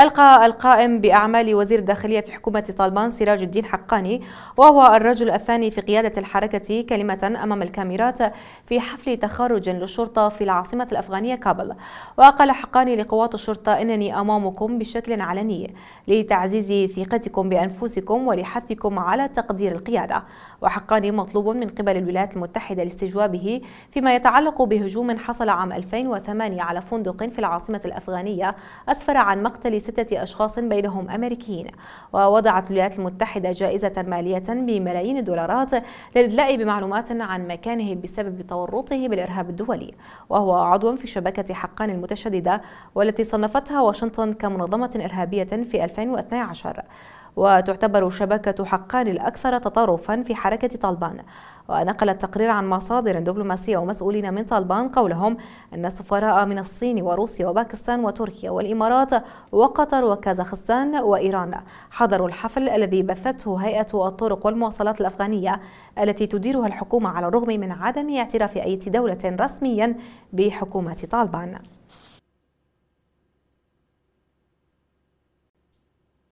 ألقى القائم بأعمال وزير الداخلية في حكومة طالبان سراج الدين حقاني وهو الرجل الثاني في قيادة الحركة كلمة أمام الكاميرات في حفل تخرج للشرطة في العاصمة الأفغانية كابل وقال حقاني لقوات الشرطة إنني أمامكم بشكل علني لتعزيز ثقتكم بأنفسكم ولحثكم على تقدير القيادة وحقاني مطلوب من قبل الولايات المتحدة لاستجوابه فيما يتعلق بهجوم حصل عام 2008 على فندق في العاصمة الأفغانية أسفر عن مقتل ستة أشخاص بينهم أمريكيين ووضعت الولايات المتحدة جائزة مالية بملايين الدولارات للإدلاء بمعلومات عن مكانه بسبب تورطه بالإرهاب الدولي وهو عضو في شبكة حقان المتشددة والتي صنفتها واشنطن كمنظمة إرهابية في 2012 وتعتبر شبكة حقان الأكثر تطرفا في حركة طالبان ونقل التقرير عن مصادر دبلوماسية ومسؤولين من طالبان قولهم أن السفراء من الصين وروسيا وباكستان وتركيا والإمارات وقطر وكازاخستان وإيران حضروا الحفل الذي بثته هيئة الطرق والمواصلات الأفغانية التي تديرها الحكومة على الرغم من عدم اعتراف أي دولة رسميا بحكومة طالبان